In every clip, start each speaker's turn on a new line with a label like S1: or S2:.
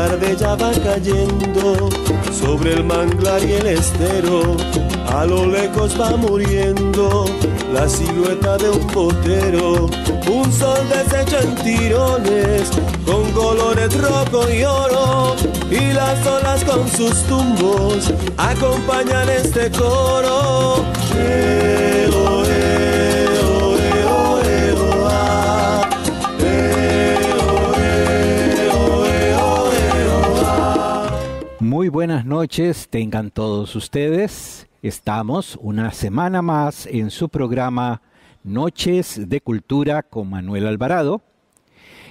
S1: tarde ya va cayendo sobre el manglar y el estero. A lo lejos va muriendo la silueta de un potero, un sol deshecho en tirones con colores
S2: rojo y oro. Y las olas con sus tumbos
S1: acompañan este coro.
S2: buenas noches tengan todos ustedes. Estamos una semana más en su programa Noches de Cultura con Manuel Alvarado.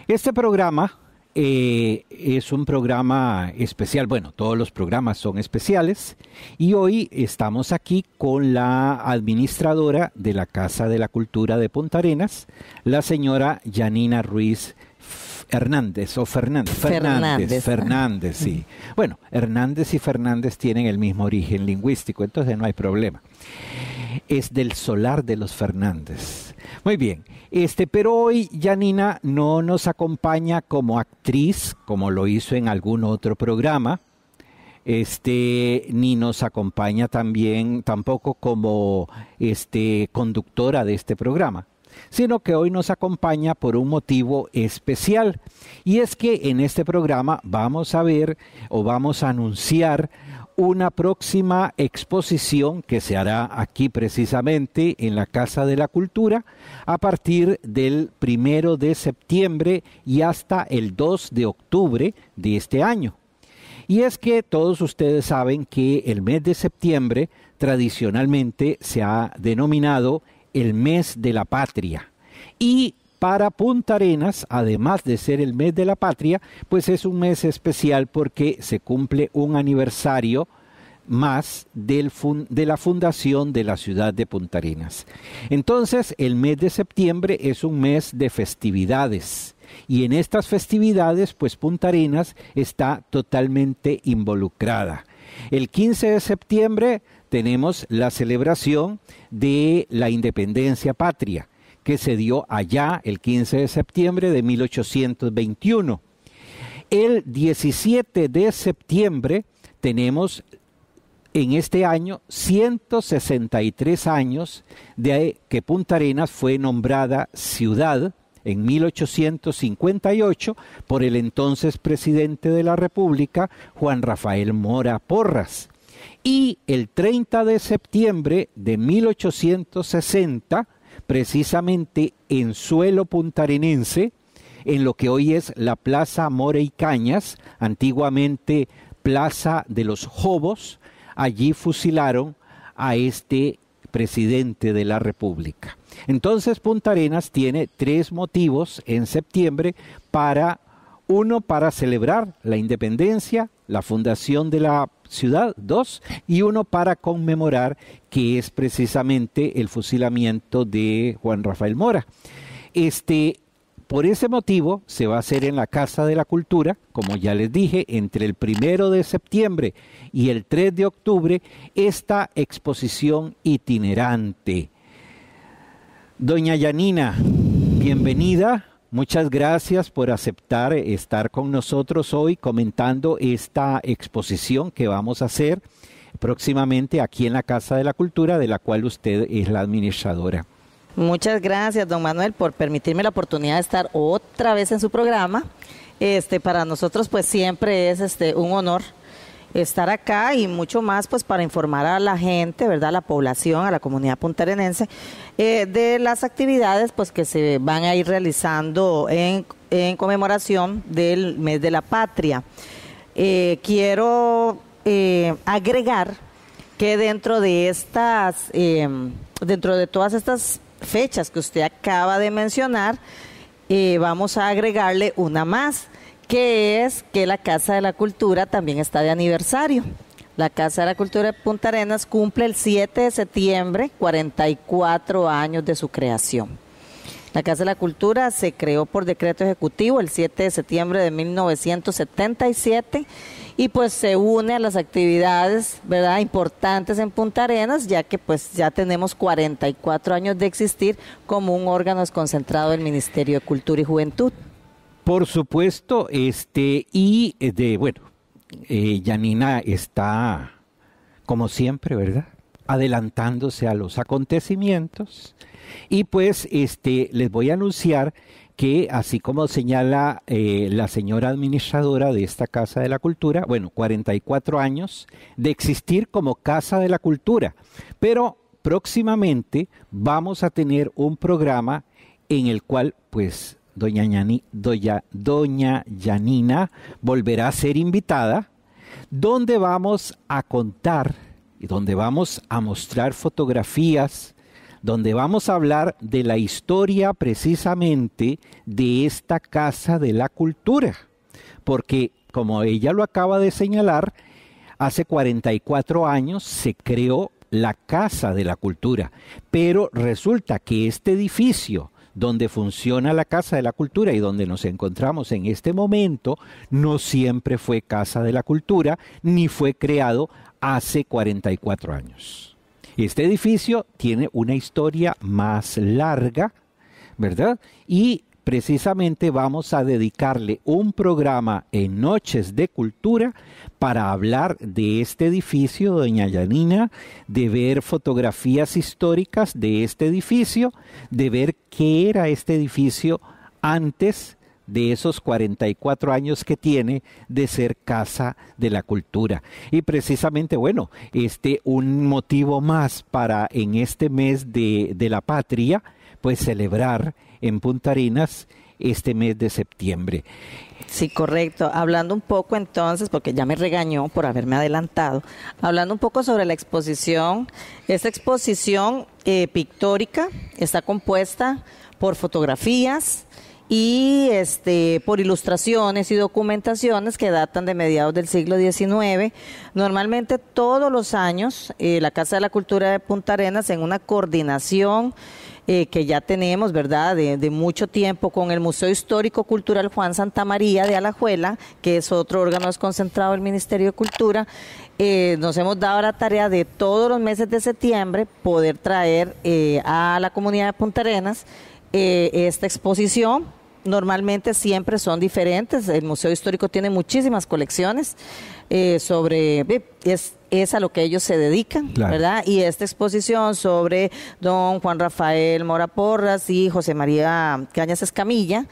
S2: Este programa eh, es un programa especial, bueno, todos los programas son especiales y hoy estamos aquí con la administradora de la Casa de la Cultura de Punta Arenas, la señora Janina Ruiz Hernández o Fernández. Fernández, Fernández, sí. Bueno, Hernández y Fernández tienen el mismo origen lingüístico, entonces no hay problema. Es del solar de los Fernández. Muy bien, este, pero hoy Janina no nos acompaña como actriz, como lo hizo en algún otro programa, este, ni nos acompaña también tampoco como este, conductora de este programa sino que hoy nos acompaña por un motivo especial. Y es que en este programa vamos a ver o vamos a anunciar una próxima exposición que se hará aquí precisamente en la Casa de la Cultura a partir del primero de septiembre y hasta el 2 de octubre de este año. Y es que todos ustedes saben que el mes de septiembre tradicionalmente se ha denominado el mes de la patria. Y para Punta Arenas, además de ser el mes de la patria, pues es un mes especial porque se cumple un aniversario más del de la fundación de la ciudad de Punta Arenas. Entonces, el mes de septiembre es un mes de festividades y en estas festividades, pues Punta Arenas está totalmente involucrada. El 15 de septiembre tenemos la celebración de la independencia patria, que se dio allá el 15 de septiembre de 1821. El 17 de septiembre tenemos en este año 163 años de que Punta Arenas fue nombrada ciudad en 1858 por el entonces presidente de la República, Juan Rafael Mora Porras y el 30 de septiembre de 1860, precisamente en suelo puntarenense, en lo que hoy es la Plaza More y Cañas, antiguamente Plaza de los Jobos, allí fusilaron a este presidente de la República. Entonces Punta Arenas tiene tres motivos en septiembre para uno, para celebrar la independencia, la fundación de la ciudad, dos, y uno para conmemorar, que es precisamente el fusilamiento de Juan Rafael Mora. Este, por ese motivo se va a hacer en la Casa de la Cultura, como ya les dije, entre el primero de septiembre y el 3 de octubre, esta exposición itinerante. Doña Yanina, bienvenida Muchas gracias por aceptar estar con nosotros hoy comentando esta exposición que vamos a hacer próximamente aquí en la Casa de la Cultura, de la cual usted es la administradora.
S3: Muchas gracias, don Manuel, por permitirme la oportunidad de estar otra vez en su programa. Este, para nosotros, pues siempre es este, un honor estar acá y mucho más pues para informar a la gente, ¿verdad? A la población, a la comunidad punterenense eh, de las actividades pues que se van a ir realizando en, en conmemoración del mes de la patria. Eh, quiero eh, agregar que dentro de estas, dentro de todas estas fechas que usted acaba de mencionar, vamos a agregarle una más que es que la Casa de la Cultura también está de aniversario. La Casa de la Cultura de Punta Arenas cumple el 7 de septiembre 44 años de su creación. La Casa de la Cultura se creó por decreto ejecutivo el 7 de septiembre de 1977 y pues se une a las actividades, ¿verdad?, importantes en Punta Arenas, ya que pues ya tenemos 44 años de existir como un órgano desconcentrado del Ministerio de Cultura y Juventud.
S2: Por supuesto, este, y eh, de, bueno, eh, Janina está, como siempre, ¿verdad? Adelantándose a los acontecimientos. Y pues, este, les voy a anunciar que, así como señala eh, la señora administradora de esta Casa de la Cultura, bueno, 44 años de existir como Casa de la Cultura, pero próximamente vamos a tener un programa en el cual, pues, doña, doña, Yanina volverá a ser invitada, donde vamos a contar y donde vamos a mostrar fotografías, donde vamos a hablar de la historia precisamente de esta Casa de la Cultura, porque como ella lo acaba de señalar, hace 44 años se creó la Casa de la Cultura, pero resulta que este edificio, donde funciona la Casa de la Cultura y donde nos encontramos en este momento, no siempre fue Casa de la Cultura ni fue creado hace 44 años. Este edificio tiene una historia más larga, ¿verdad? Y precisamente vamos a dedicarle un programa en Noches de Cultura para hablar de este edificio, doña Yanina, de ver fotografías históricas de este edificio, de ver qué era este edificio antes de esos 44 años que tiene de ser Casa de la Cultura. Y precisamente, bueno, este un motivo más para en este mes de, de la patria, pues celebrar en Punta Arenas este mes de septiembre. Sí, correcto.
S3: Hablando un poco entonces, porque ya me regañó por haberme adelantado, hablando un poco sobre la exposición, esta exposición eh, pictórica está compuesta por fotografías y este, por ilustraciones y documentaciones que datan de mediados del siglo XIX. Normalmente todos los años eh, la Casa de la Cultura de Punta Arenas en una coordinación eh, que ya tenemos, ¿verdad?, de, mucho tiempo con el Museo Histórico Cultural Juan Santa María de Alajuela, que es otro órgano desconcentrado del Ministerio de Cultura. Eh, nos hemos dado la tarea de todos los meses de septiembre poder traer eh, a la comunidad de Punta Arenas esta exposición normalmente siempre son diferentes. El Museo Histórico tiene muchísimas colecciones eh, sobre... Es, a lo que ellos se dedican, ¿verdad? Y esta exposición sobre don Juan Rafael Mora Porras y José María Cañas Escamilla,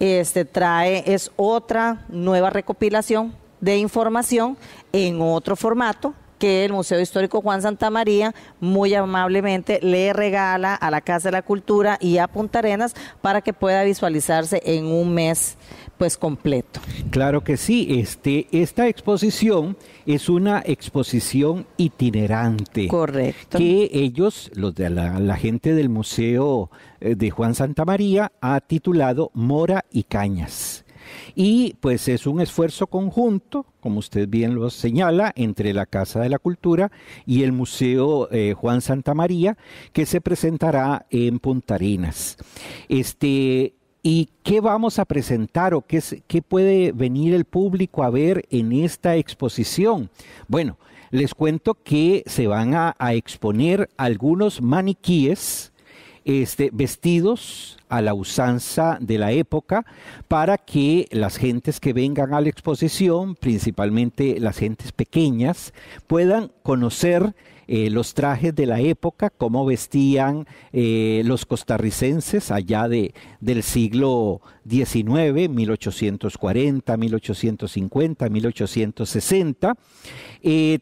S3: este trae, es otra nueva recopilación de información en otro formato, que el Museo Histórico Juan Santa María muy amablemente le regala a la Casa de la Cultura y a
S2: Punta Arenas para que pueda visualizarse en un mes pues completo. Claro que sí, este, esta exposición es una exposición itinerante. Correcto. Que ellos, los de la, la gente del Museo eh, de Juan Santa María, ha titulado Mora y Cañas. Y pues es un esfuerzo conjunto, como usted bien lo señala, entre la Casa de la Cultura y el Museo eh, Juan Santa María, que se presentará en Punta Arenas. Este, ¿Y qué vamos a presentar o qué, puede venir el público a ver en esta exposición? Bueno, les cuento que se van a exponer algunos maniquíes este, vestidos a la usanza de la época para que las gentes que vengan a la exposición, principalmente las gentes pequeñas, puedan conocer eh, los trajes de la época, cómo vestían eh, los costarricenses allá de, del siglo XIX, 1840, 1850, 1860.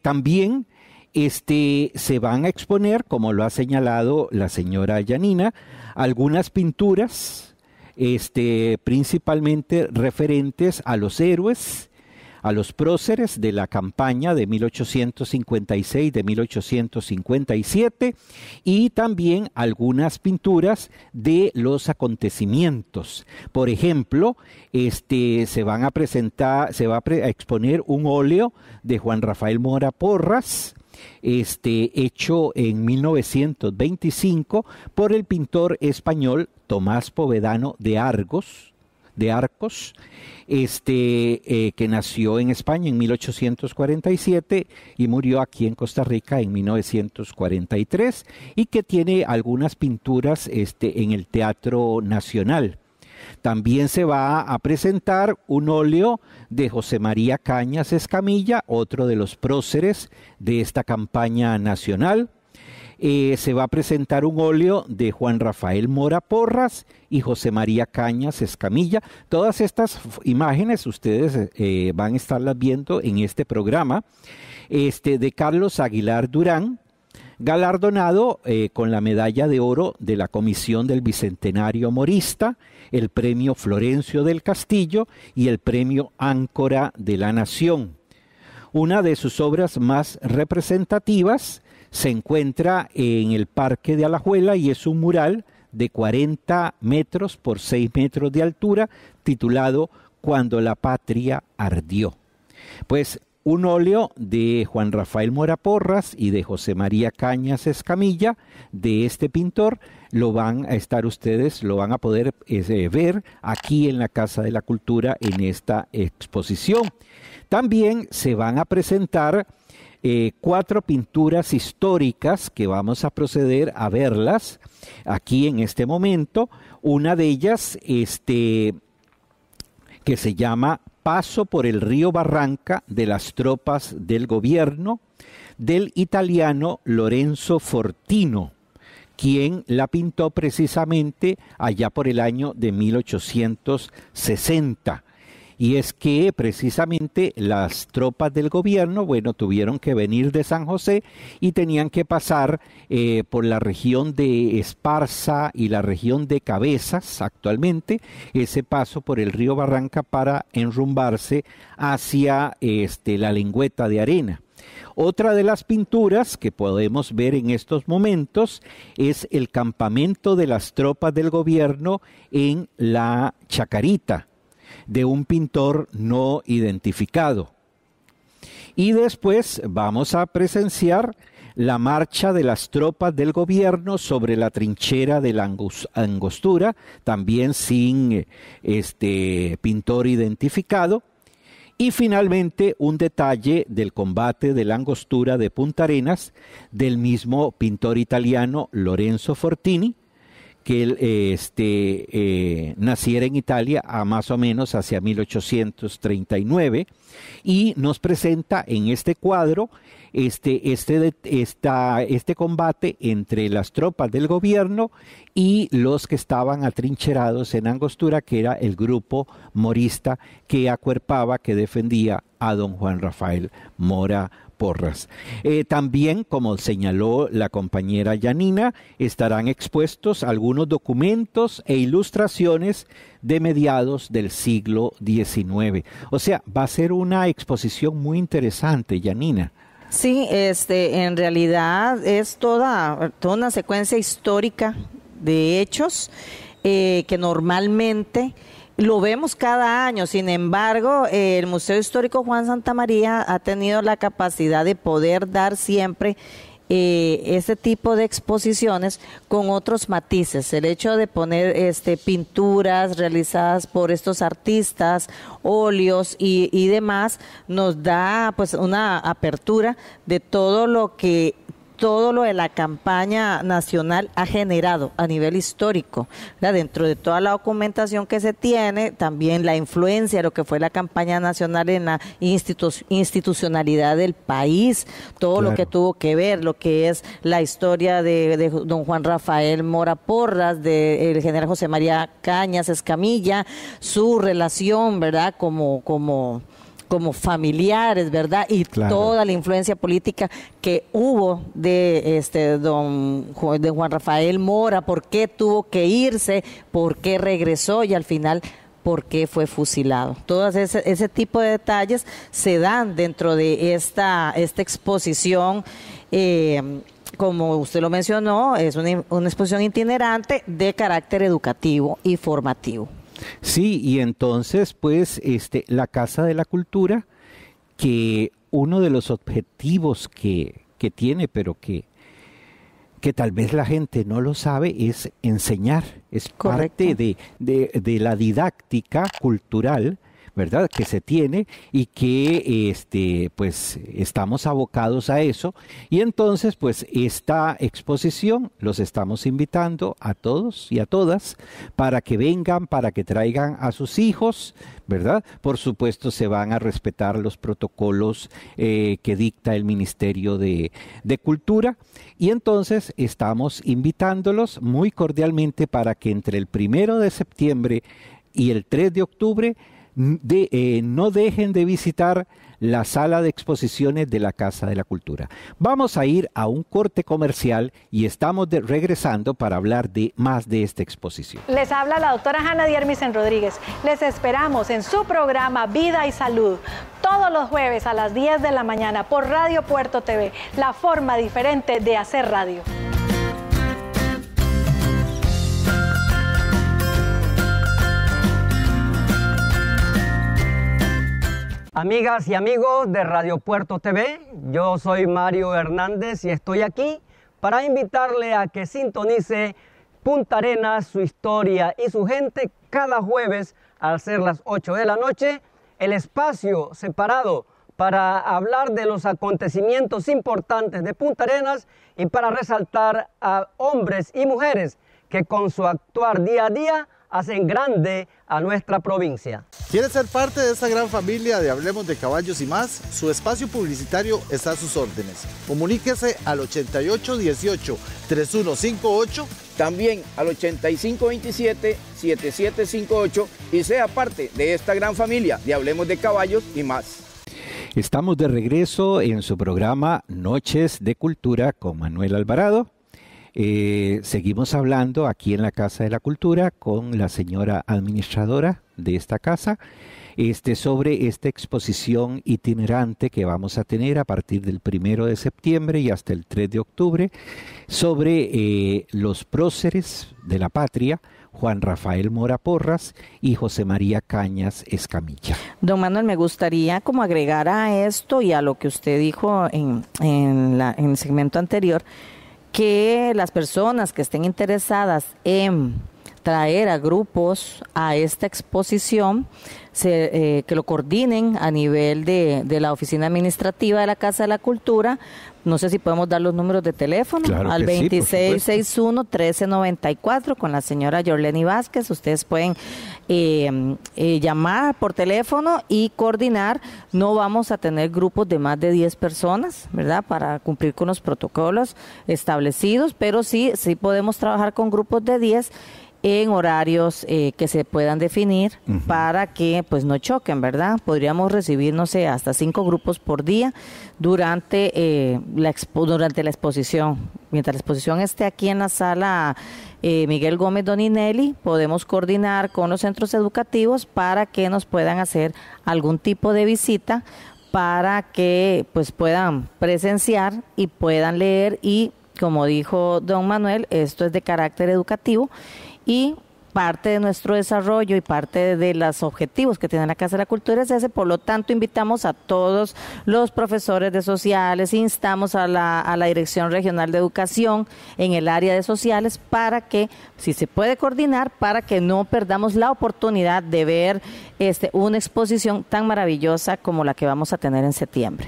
S2: también este, se van a exponer, como lo ha señalado la señora Yanina, algunas pinturas, este, principalmente referentes a los héroes, a los próceres de la campaña de 1856, de 1857 y también algunas pinturas de los acontecimientos. Por ejemplo, este, se va a exponer un óleo de Juan Rafael Mora Porras, este, hecho en 1925 por el pintor español Tomás Povedano de Argos, de Arcos, este, eh, que nació en España en 1847 y murió aquí en Costa Rica en 1943 y que tiene algunas pinturas este, en el Teatro Nacional. También se va a presentar un óleo de José María Cañas Escamilla, otro de los próceres de esta campaña nacional. Eh, se va a presentar un óleo de Juan Rafael Mora Porras y José María Cañas Escamilla. Todas estas imágenes ustedes eh, van a estarlas viendo en este programa. Este, de Carlos Aguilar Durán, galardonado eh, con la medalla de oro de la Comisión del Bicentenario Morista, el premio Florencio del Castillo y el premio Áncora de la Nación. Una de sus obras más representativas se encuentra en el Parque de Alajuela y es un mural de 40 metros por 6 metros de altura titulado Cuando la patria ardió. Pues un óleo de Juan Rafael Moraporras y de José María Cañas Escamilla, de este pintor, lo van a estar ustedes, lo van a poder eh, ver aquí en la Casa de la Cultura en esta exposición. También se van a presentar eh, cuatro pinturas históricas que vamos a proceder a verlas aquí en este momento. Una de ellas, este, que se llama paso por el río Barranca de las tropas del gobierno del italiano Lorenzo Fortino, quien la pintó precisamente allá por el año de 1860 y es que precisamente las tropas del gobierno, bueno, tuvieron que venir de San José y tenían que pasar eh, por la región de Esparza y la región de Cabezas actualmente, ese paso por el río Barranca para enrumbarse hacia este, la lengüeta de arena. Otra de las pinturas que podemos ver en estos momentos es el campamento de las tropas del gobierno en la Chacarita de un pintor no identificado. Y después vamos a presenciar la marcha de las tropas del gobierno sobre la trinchera de la angostura, también sin este pintor identificado. Y finalmente un detalle del combate de la angostura de Punta Arenas del mismo pintor italiano Lorenzo Fortini, que él eh, este, eh, naciera en Italia a más o menos hacia 1839 y nos presenta en este cuadro este, este, este combate entre las tropas del gobierno y los que estaban atrincherados en Angostura, que era el grupo morista que acuerpaba, que defendía a don Juan Rafael Mora porras. Eh, también, como señaló la compañera Yanina, estarán expuestos algunos documentos e ilustraciones de mediados del siglo XIX. O sea, va a ser una exposición muy interesante, Yanina.
S3: Sí, este, en realidad es toda, toda una secuencia histórica de hechos eh, que normalmente lo vemos cada año, sin embargo, el Museo Histórico Juan Santa María ha tenido la capacidad de poder dar siempre eh, este tipo de exposiciones con otros matices. El hecho de poner este, pinturas realizadas por estos artistas, óleos y, y demás, nos da pues una apertura de todo lo que todo lo de la campaña nacional ha generado a nivel histórico. Dentro de toda la documentación que se tiene, también la influencia de lo que fue la campaña nacional en la institucionalidad del país, todo lo que tuvo que ver, lo que es la historia de, don Juan Rafael Mora Porras, del general José María Cañas Escamilla, su relación, ¿verdad? Como, como como familiares, ¿verdad? Y toda la influencia política que hubo de este don de Juan Rafael Mora, por qué tuvo que irse, por qué regresó y al final por qué fue fusilado. Todos ese, tipo de detalles se dan dentro de esta, esta exposición. Eh, como usted lo mencionó, es una exposición itinerante de carácter
S2: educativo y formativo. Sí, y entonces, pues, este, la Casa de la Cultura, que uno de los objetivos que, tiene, pero que, que tal vez la gente no lo sabe, es enseñar, es parte de, de, de, la didáctica cultural ¿verdad? Que se tiene y que este, pues estamos abocados a eso. Y entonces, pues esta exposición los estamos invitando a todos y a todas para que vengan, para que traigan a sus hijos, ¿verdad? Por supuesto, se van a respetar los protocolos eh, que dicta el Ministerio de, de Cultura. Y entonces estamos invitándolos muy cordialmente para que entre el primero de septiembre y el 3 de octubre de, eh, no dejen de visitar la sala de exposiciones de la Casa de la Cultura. Vamos a ir a un corte comercial y estamos regresando para hablar de más de esta exposición.
S1: Les habla la doctora Hanna Diermisen Rodríguez. Les esperamos en su programa Vida y Salud todos los jueves a las 10 de la mañana por Radio Puerto TV, la forma diferente de hacer radio.
S4: Amigas y amigos de Radio Puerto TV, yo soy Mario Hernández y estoy aquí para invitarle a que sintonice Punta Arenas, su historia y su gente cada jueves al ser las 8 de la noche, el espacio separado para hablar de los acontecimientos importantes de Punta Arenas y para resaltar a hombres y mujeres que con su actuar día a día hacen grande a nuestra provincia. ¿Quieres ser parte de esta gran familia de
S2: Hablemos de Caballos y más? Su espacio publicitario está a sus órdenes. Comuníquese al 8818-3158, también al 8527-7758 y sea parte de esta gran familia de Hablemos de Caballos y más. Estamos de regreso en su programa Noches de Cultura con Manuel Alvarado eh, seguimos hablando aquí en la Casa de la Cultura con la señora administradora de esta casa este, sobre esta exposición itinerante que vamos a tener a partir del primero de septiembre y hasta el 3 de octubre sobre eh, los próceres de la patria. Juan Rafael Mora Porras y José María Cañas Escamilla.
S3: Don Manuel, me gustaría como agregar a esto y a lo que usted dijo en, en el segmento anterior, que las personas que estén interesadas en traer a grupos a esta exposición, eh, que lo coordinen a nivel de, de, la oficina administrativa de la Casa de la Cultura. No sé si podemos dar los números de teléfono al 2661-1394 con la señora Jorleni Vázquez. Ustedes pueden eh, eh, llamar por teléfono y coordinar. No vamos a tener grupos de más de 10 personas, ¿verdad? Para cumplir con los protocolos establecidos, pero sí, sí podemos trabajar con grupos de 10 en horarios eh, que se puedan definir para que pues no choquen, ¿verdad? Podríamos recibir, no sé, hasta cinco grupos por día durante, la, durante la exposición. Mientras la exposición esté aquí en la sala eh, Miguel Gómez Doninelli, podemos coordinar con los centros educativos para que nos puedan hacer algún tipo de visita para que pues puedan presenciar y puedan leer y como dijo don Manuel, esto es de carácter educativo y parte de nuestro desarrollo y parte de los objetivos que tiene la Casa de la Cultura es ese. Por lo tanto, invitamos a todos los profesores de sociales, instamos a la, Dirección Regional de Educación en el área de sociales para que, si se puede coordinar, para que no perdamos la oportunidad de ver este, una exposición tan maravillosa como la que vamos a tener en septiembre.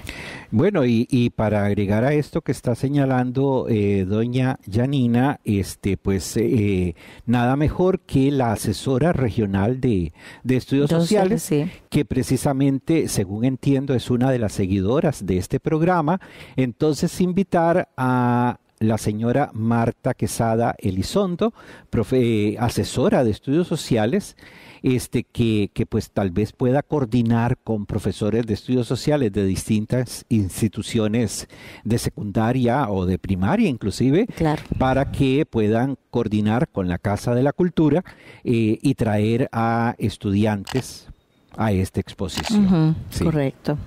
S2: Bueno, y, para agregar a esto que está señalando eh, doña Janina, este, pues eh, nada mejor que la asesora regional de, estudios sociales, que, precisamente, según entiendo, es una de las seguidoras de este programa. Entonces, invitar a, la señora Marta Quesada Elizondo, eh, asesora de estudios sociales, este, que, pues tal vez pueda coordinar con profesores de estudios sociales de distintas instituciones de secundaria o de primaria inclusive, para que puedan coordinar con la Casa de la Cultura eh, y traer a estudiantes a esta exposición. Correcto.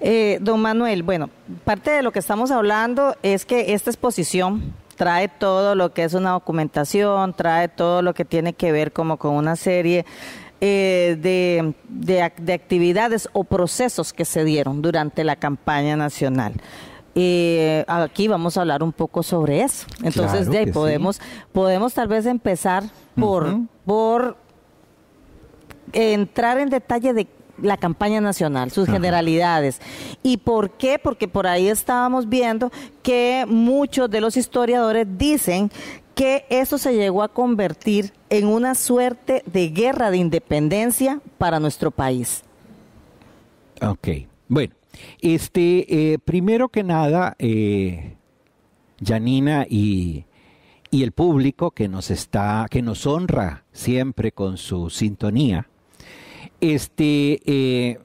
S3: Eh, don Manuel,
S2: bueno, parte de lo que estamos hablando
S3: es que esta exposición trae todo lo que es una documentación, trae todo lo que tiene que ver como con una serie eh, de, actividades o procesos que se dieron durante la campaña nacional. Y eh, aquí vamos a hablar un poco sobre eso. Entonces, podemos, podemos tal vez empezar por, por entrar en detalle de la campaña nacional, sus generalidades. ¿Y por qué? Porque por ahí estábamos viendo que muchos de los historiadores dicen que eso se llegó a convertir en una suerte de guerra de independencia para nuestro país.
S2: Ok, bueno, este, eh, primero que nada, eh, Janina y, y el público que nos está, que nos honra siempre con su sintonía, este, eh,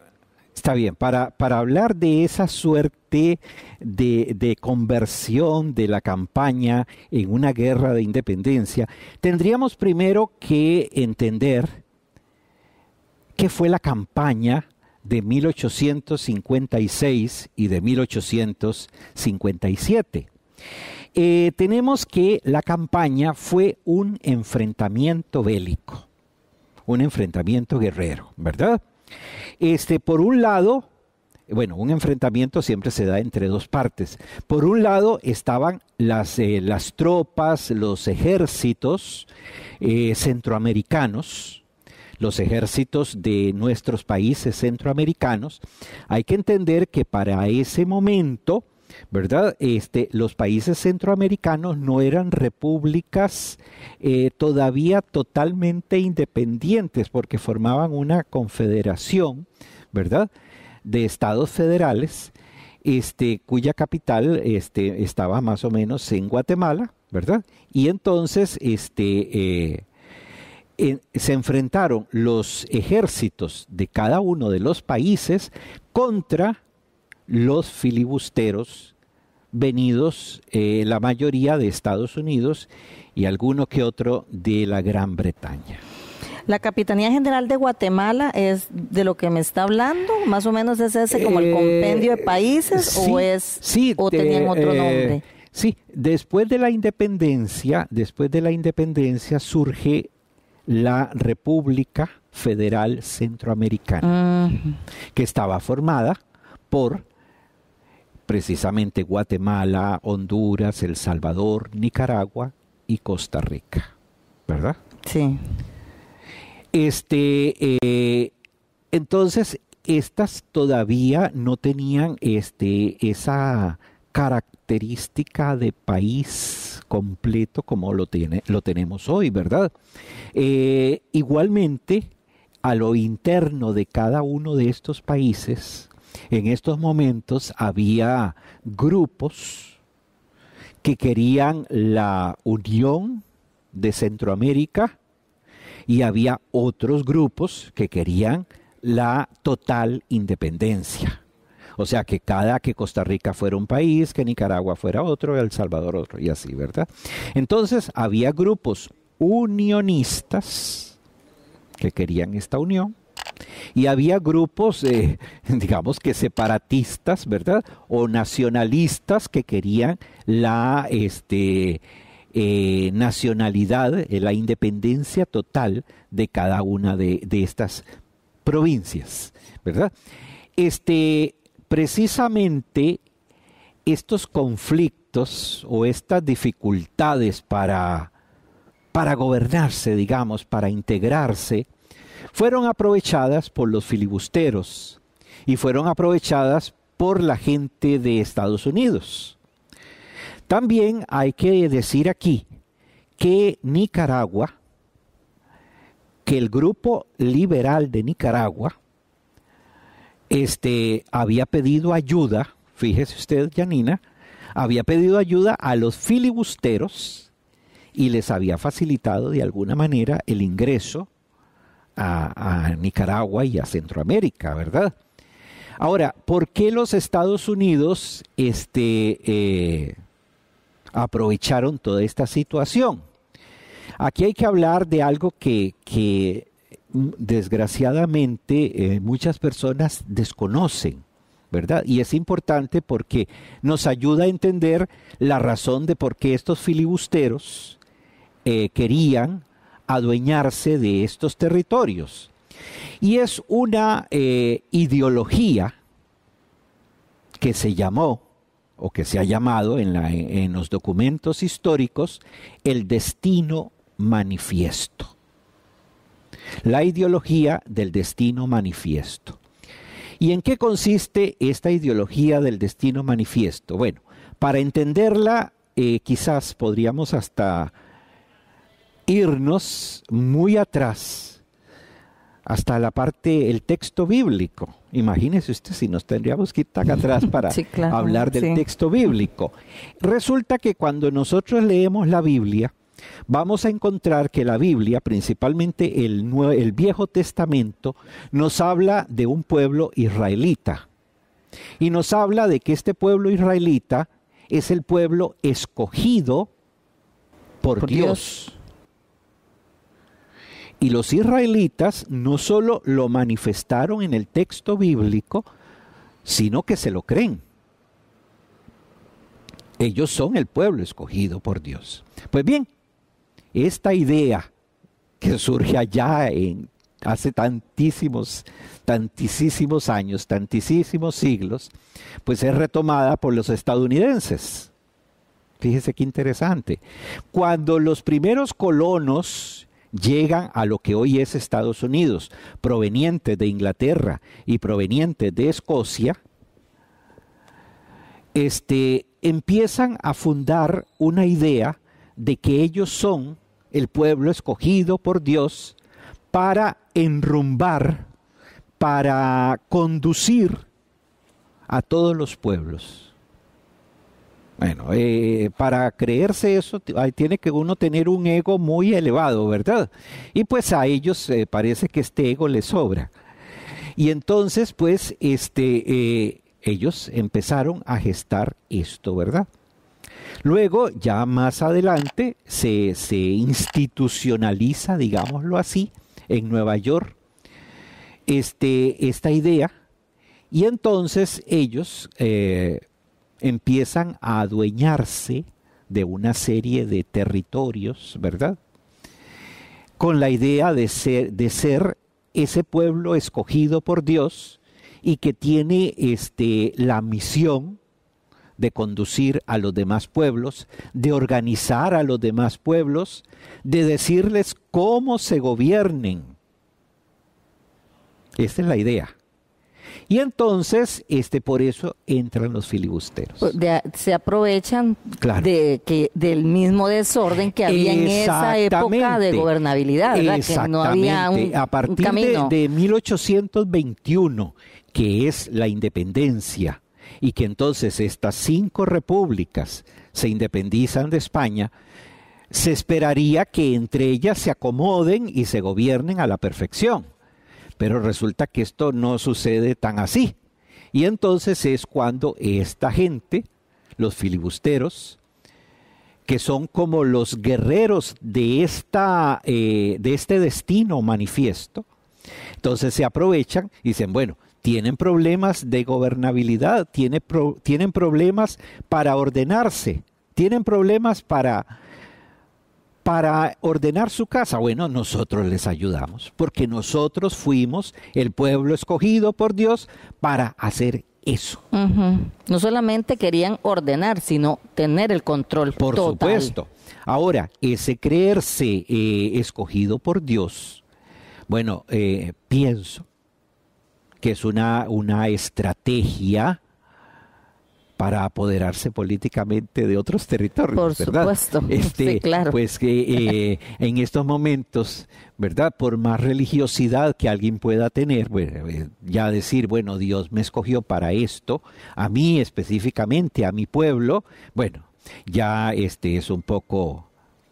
S2: está bien, para, hablar de esa suerte de, conversión de la campaña en una guerra de independencia, tendríamos primero que entender qué fue la campaña de 1856 y de 1857. Eh, tenemos que la campaña fue un enfrentamiento bélico un enfrentamiento guerrero, ¿verdad? Este, por un lado, bueno, un enfrentamiento siempre se da entre dos partes. Por un lado estaban las, eh, las tropas, los ejércitos eh, centroamericanos, los ejércitos de nuestros países centroamericanos. Hay que entender que para ese momento ¿verdad? Este, los países centroamericanos no eran repúblicas eh, todavía totalmente independientes porque formaban una confederación, ¿verdad? De estados federales, este, cuya capital este, estaba más o menos en Guatemala, ¿verdad? Y entonces, este... Eh, se enfrentaron los ejércitos de cada uno de los países contra los filibusteros venidos eh, la mayoría de Estados Unidos y alguno que otro de la Gran Bretaña.
S3: La Capitanía General de Guatemala es de lo que me está hablando, más o menos es ese como el eh, compendio de países o es o tenían otro eh, nombre.
S2: sí, después de la independencia, después de la independencia surge la República Federal Centroamericana, que estaba formada por precisamente Guatemala, Honduras, El Salvador, Nicaragua y Costa Rica, ¿verdad? Sí. Este, eh, entonces, estas todavía no tenían este, esa característica de país completo como lo, tiene, lo tenemos hoy, ¿verdad? Eh, igualmente, a lo interno de cada uno de estos países, en estos momentos había grupos que querían la unión de Centroamérica y había otros grupos que querían la total independencia. O sea, que cada que Costa Rica fuera un país, que Nicaragua fuera otro, El Salvador otro, y así, ¿verdad? Entonces había grupos unionistas que querían esta unión y había grupos, digamos que separatistas, ¿verdad? O nacionalistas que querían la este, eh, nacionalidad, eh, la independencia total de cada una de, de estas provincias, ¿verdad? Este, precisamente estos conflictos o estas dificultades para, para gobernarse, digamos, para integrarse, fueron aprovechadas por los filibusteros y fueron aprovechadas por la gente de Estados Unidos. También hay que decir aquí que Nicaragua, que el grupo liberal de Nicaragua, este, había pedido ayuda, fíjese usted, Janina, había pedido ayuda a los filibusteros y les había facilitado de alguna manera el ingreso a, Nicaragua y a Centroamérica, ¿verdad? Ahora, ¿por qué los Estados Unidos este, eh, aprovecharon toda esta situación? Aquí hay que hablar de algo que, mm, desgraciadamente eh, muchas personas desconocen, ¿verdad? Y es importante porque nos ayuda a entender la razón de por qué estos filibusteros eh, querían adueñarse de estos territorios. Y es una eh, ideología que se llamó, o que se ha llamado en, los documentos históricos, el destino manifiesto. La ideología del destino manifiesto. ¿Y en qué consiste esta ideología del destino manifiesto? Bueno, para entenderla eh, quizás podríamos hasta irnos muy atrás hasta la parte, el texto bíblico. Imagínese usted si nos tendríamos que ir atrás para hablar del texto bíblico. Resulta que cuando nosotros leemos la Biblia, vamos a encontrar que la Biblia, principalmente el, el Viejo Testamento, nos habla de un pueblo israelita. Y nos habla de que este pueblo israelita es el pueblo escogido por, Dios y los israelitas no solo lo manifestaron en el texto bíblico, sino que se lo creen. Ellos son el pueblo escogido por Dios. Pues bien, esta idea que surge allá en hace tantísimos, tantísimos años, tantísimos siglos, pues es retomada por los estadounidenses. Fíjese qué interesante. Cuando los primeros colonos llegan a lo que hoy es Estados Unidos, provenientes de Inglaterra y provenientes de Escocia, este, empiezan a fundar una idea de que ellos son el pueblo escogido por Dios para enrumbar, para conducir a todos los pueblos. Bueno, eh, para creerse eso tiene que uno tener un ego muy elevado, ¿verdad? Y pues a ellos eh, parece que este ego les sobra. Y entonces, pues, este, eh, ellos empezaron a gestar esto, ¿verdad? Luego, ya más adelante, se, institucionaliza, digámoslo así, en Nueva York, este, esta idea. Y entonces ellos, empiezan a adueñarse de una serie de territorios, ¿verdad? Con la idea de ser, de ser ese pueblo escogido por Dios y que tiene este, la misión de conducir a los demás pueblos, de organizar a los demás pueblos, de decirles cómo se gobiernen. Esa es la idea. Y entonces, este, por eso entran los filibusteros.
S3: Pues, se aprovechan de, que, del mismo desorden que había en esa época de gobernabilidad, Que no había un, A partir
S2: de 1821, que es la independencia, y que entonces estas cinco repúblicas se independizan de España, se esperaría que entre ellas se acomoden y se gobiernen a la perfección. Pero resulta que esto no sucede tan así. Y entonces es cuando esta gente, los filibusteros, que son como los guerreros de, esta, eh, de este destino manifiesto, entonces se aprovechan y dicen, bueno, tienen problemas de gobernabilidad, tienen problemas para ordenarse, tienen problemas para para ordenar su casa? Bueno, nosotros les ayudamos, porque nosotros fuimos el pueblo escogido por Dios para hacer eso.
S3: No solamente querían ordenar, sino tener el
S2: control. Por supuesto. Ahora, ese creerse eh, escogido por Dios, bueno, eh, pienso que es una, una estrategia para apoderarse políticamente de otros territorios. Por supuesto, este, claro. Pues que eh, eh, en estos momentos, ¿verdad? Por más religiosidad que alguien pueda tener, eh, ya decir, bueno, Dios me escogió para esto, a mí específicamente, a mi pueblo, bueno, ya este es un poco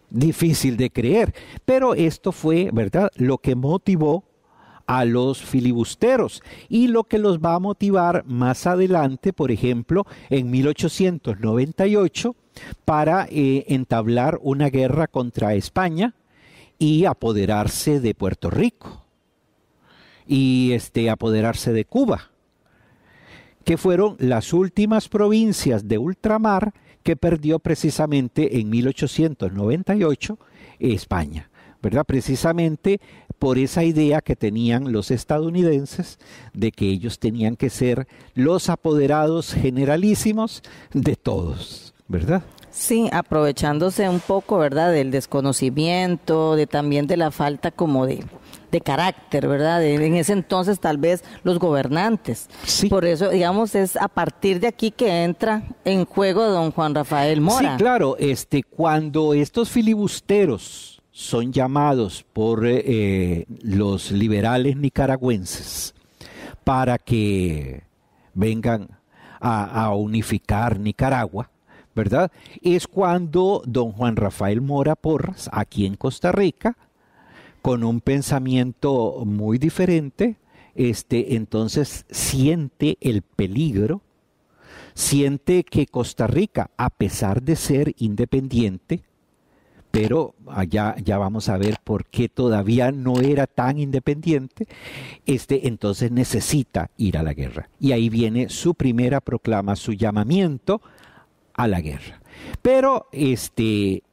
S2: difícil de creer, pero esto fue, ¿verdad?, lo que motivó a los filibusteros y lo que los va a motivar más adelante, por ejemplo, en 1898, para eh, entablar una guerra contra España y apoderarse de Puerto Rico y este, apoderarse de Cuba, que fueron las últimas provincias de ultramar que perdió precisamente en 1898 España. ¿verdad? Precisamente por esa idea que tenían los estadounidenses de que ellos tenían que ser los apoderados generalísimos de todos, ¿verdad?
S3: Sí, aprovechándose un poco, ¿verdad? Del desconocimiento, de también de la falta como de, de carácter, ¿verdad? en ese entonces tal vez los gobernantes. Sí. Por eso, digamos, es a partir de aquí que entra en juego don Juan Rafael Mora. Sí,
S2: claro, este, cuando estos filibusteros son llamados por eh, eh, los liberales nicaragüenses para que vengan a, unificar Nicaragua, ¿verdad? Es cuando don Juan Rafael Mora Porras, aquí en Costa Rica, con un pensamiento muy diferente, este, entonces siente el peligro, siente que Costa Rica, a pesar de ser independiente, pero allá ya vamos a ver por qué todavía no era tan independiente, este entonces necesita ir a la guerra. Y ahí viene su primera proclama, su llamamiento a la guerra. Pero este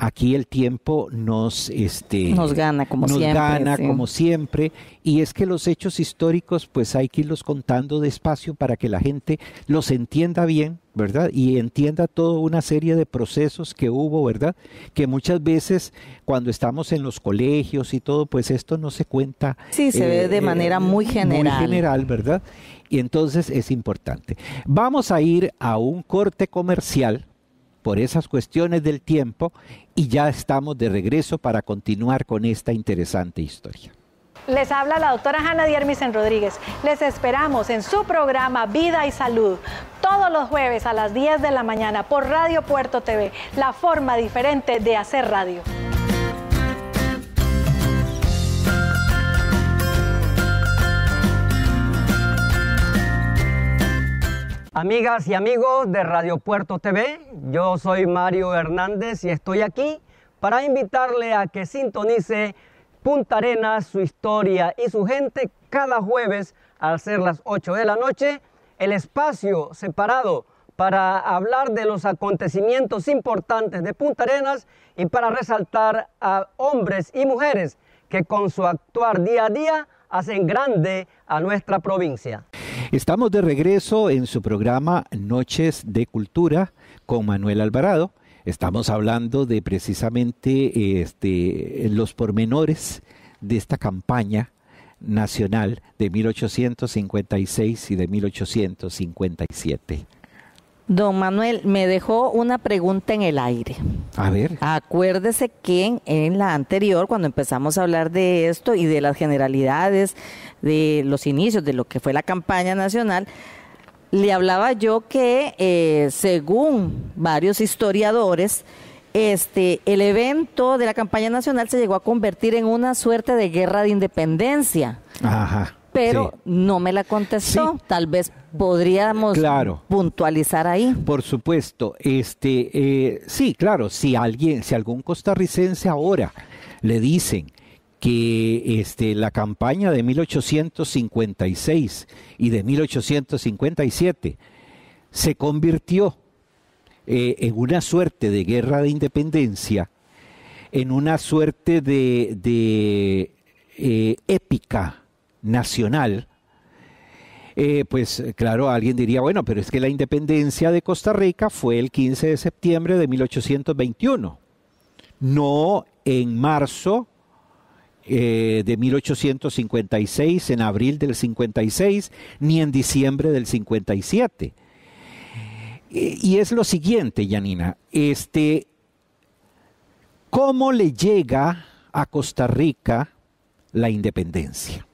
S2: aquí el tiempo nos este nos gana como siempre, y es que los hechos históricos pues hay que irlos contando despacio para que la gente los entienda bien verdad y entienda toda una serie de procesos que hubo verdad que muchas veces cuando estamos en los colegios y todo pues esto no se cuenta sí se ve de eh, manera eh, muy general muy general verdad y entonces es importante vamos a ir a un corte comercial por esas cuestiones del tiempo y ya estamos de regreso para continuar con esta interesante historia.
S1: Les habla la doctora Hanna Diermisen Rodríguez. Les esperamos en su programa Vida y Salud todos los jueves a las 10 de la mañana por Radio Puerto TV, la forma diferente de hacer radio.
S4: Amigas y amigos de Radio Puerto TV, yo soy Mario Hernández y estoy aquí para invitarle a que sintonice Punta Arenas, su historia y su gente cada jueves al ser las 8 de la noche, el espacio separado para hablar de los acontecimientos importantes de Punta Arenas y para resaltar a hombres y mujeres que con su actuar día a día hacen grande a nuestra provincia.
S2: Estamos de regreso en su programa Noches de Cultura con Manuel Alvarado. Estamos hablando de precisamente este, los pormenores de esta campaña nacional de 1856 y de 1857.
S3: Don Manuel, me dejó una pregunta en el aire. A ver. Acuérdese que en, la anterior, cuando empezamos a hablar de esto y de las generalidades, de los inicios de lo que fue la campaña nacional, le hablaba yo que eh, según varios historiadores, este, el evento de la campaña nacional se llegó a convertir en una suerte de guerra de independencia.
S2: Ajá pero
S3: no me la contestó. Tal vez podríamos puntualizar ahí.
S2: Por supuesto, este, eh, sí, claro, si alguien, si algún costarricense ahora le dicen que este, la campaña de 1856 y de 1857 se convirtió eh, en una suerte de guerra de independencia, en una suerte de, de eh, épica nacional, eh, pues eh, claro, alguien diría, bueno, pero es que la independencia de Costa Rica fue el 15 de septiembre de 1821, no en marzo eh, de 1856, en abril del 56, ni en diciembre del 57. Y es lo siguiente, Yanina, este, ¿cómo le llega a Costa Rica la independencia?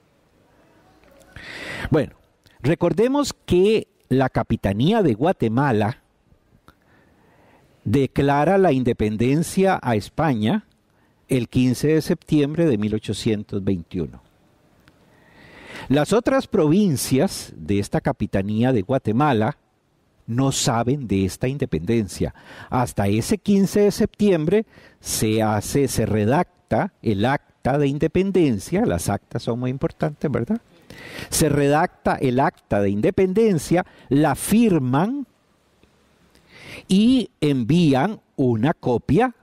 S2: Bueno, recordemos que la Capitanía de Guatemala declara la independencia a España el 15 de septiembre de 1821. Las otras provincias de esta Capitanía de Guatemala no saben de esta independencia. Hasta ese 15 de septiembre se hace, se redacta el acta de independencia, las actas son muy importantes, ¿verdad? se redacta el acta de independencia, la firman y envían una copia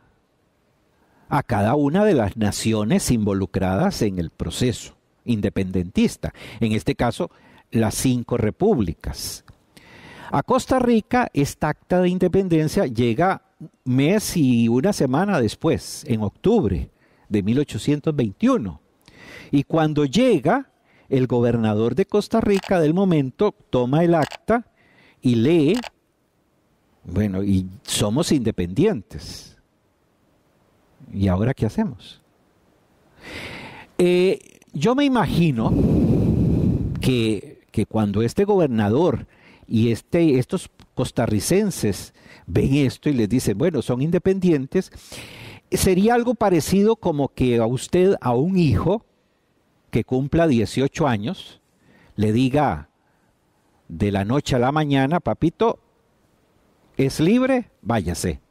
S2: a cada una de las naciones involucradas en el proceso independentista, en este caso las cinco repúblicas. A Costa Rica esta acta de independencia llega mes y una semana después, en octubre de 1821. Y cuando llega, el gobernador de Costa Rica del momento toma el acta y lee, bueno, y somos independientes. ¿Y ahora qué hacemos? Eh, yo me imagino que, cuando este gobernador y este, estos costarricenses ven esto y les dicen, bueno, son independientes, sería algo parecido como que a usted, a un hijo, que cumpla 18 años le diga de la noche a la mañana, papito, es libre, váyase.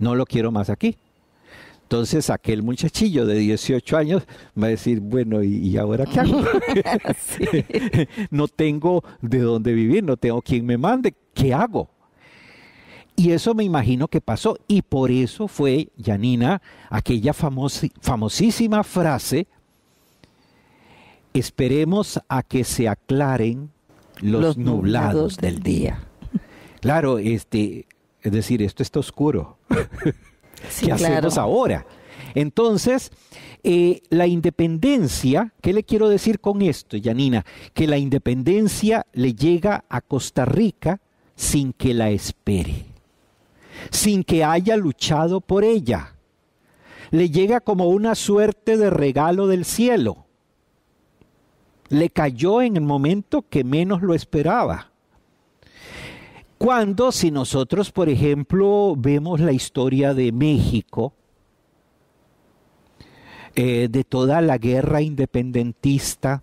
S2: No lo quiero más aquí. Entonces aquel muchachillo de 18 años va a decir, bueno, ¿y, ahora qué hago? no tengo de dónde vivir, no tengo quien me mande, ¿qué hago? Y eso me imagino que pasó. Y por eso fue, Janina, aquella famosísima frase Esperemos a que se aclaren los, nublados, del día. Claro, este, es decir, esto está oscuro.
S4: ¿Qué hacemos ahora?
S2: Entonces, eh, la independencia, ¿qué le quiero decir con esto, Yanina? Que la independencia le llega a Costa Rica sin que la espere, sin que haya luchado por ella. Le llega como una suerte de regalo del cielo le cayó en el momento que menos lo esperaba. Cuando si nosotros, por ejemplo, vemos la historia de México, eh, de toda la guerra independentista,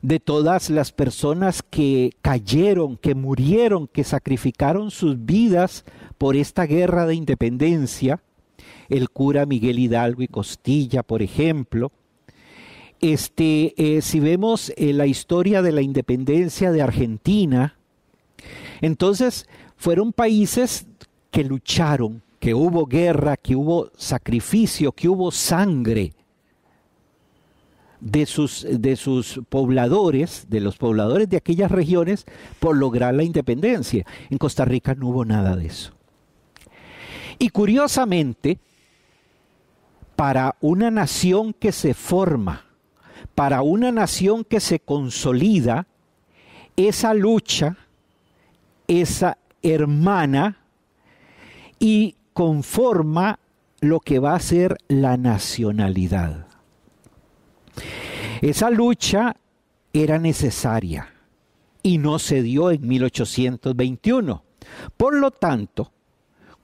S2: de todas las personas que cayeron, que murieron, que sacrificaron sus vidas por esta guerra de independencia, el cura Miguel Hidalgo y Costilla, por ejemplo, este, eh, si vemos eh, la historia de la independencia de Argentina, entonces fueron países que lucharon, que hubo guerra, que hubo sacrificio, que hubo sangre de sus, de sus pobladores, de los pobladores de aquellas regiones, por lograr la independencia. En Costa Rica no hubo nada de eso. Y curiosamente, para una nación que se forma para una nación que se consolida, esa lucha, esa hermana, y conforma lo que va a ser la nacionalidad. Esa lucha era necesaria y no se dio en 1821. Por lo tanto,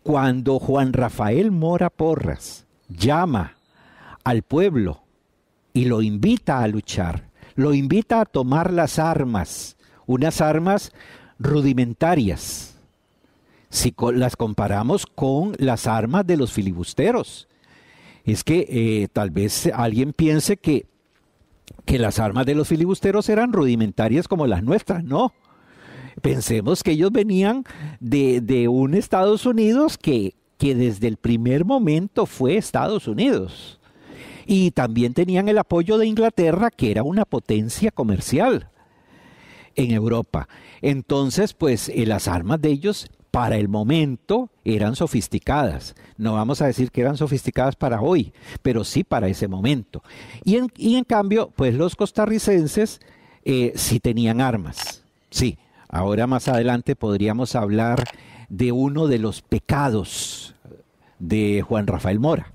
S2: cuando Juan Rafael Mora Porras llama al pueblo y lo invita a luchar, lo invita a tomar las armas, unas armas rudimentarias, si las comparamos con las armas de los filibusteros. Es que eh, tal vez alguien piense que, que las armas de los filibusteros eran rudimentarias como las nuestras, no. Pensemos que ellos venían de, de un Estados Unidos que, que desde el primer momento fue Estados Unidos y también tenían el apoyo de Inglaterra, que era una potencia comercial en Europa. Entonces, pues eh, las armas de ellos para el momento eran sofisticadas. No vamos a decir que eran sofisticadas para hoy, pero sí para ese momento. Y en, cambio, pues los costarricenses eh, sí tenían armas. Sí, ahora más adelante podríamos hablar de uno de los pecados de Juan Rafael Mora,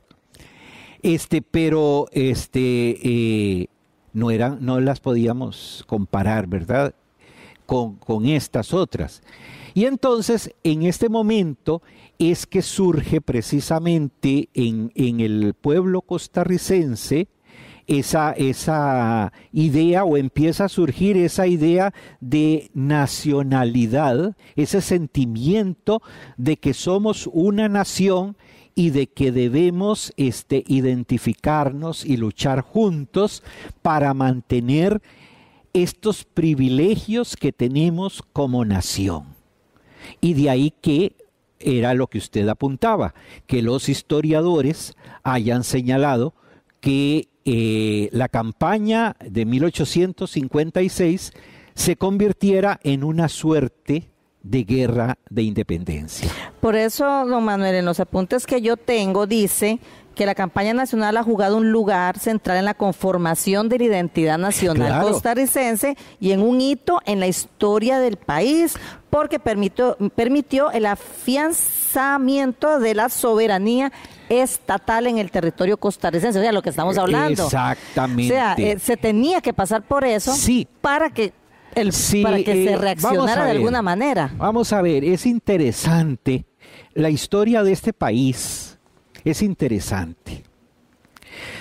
S2: este, pero este, eh, no, eran, no las podíamos comparar, ¿verdad? Con, estas otras. Y entonces, en este momento, es que surge precisamente en, el pueblo costarricense, esa, esa, idea o empieza a surgir esa idea de nacionalidad, ese sentimiento de que somos una nación y de que debemos este, identificarnos y luchar juntos para mantener estos privilegios que tenemos como nación. Y de ahí que era lo que usted apuntaba, que los historiadores hayan señalado que eh, la campaña de 1856 se convirtiera en una suerte de guerra de independencia.
S3: Por eso, don Manuel, en los apuntes que yo tengo dice que la campaña nacional ha jugado un lugar central en la conformación de la identidad nacional costarricense y en un hito en la historia del país, porque permitió, permitió el afianzamiento de la soberanía estatal en el territorio costarricense, o sea, lo que estamos hablando. Exactamente. O sea, eh, se tenía que pasar por eso para que para que se eh, reaccionara de alguna manera.
S2: Vamos a ver, es interesante. La historia de este país es interesante.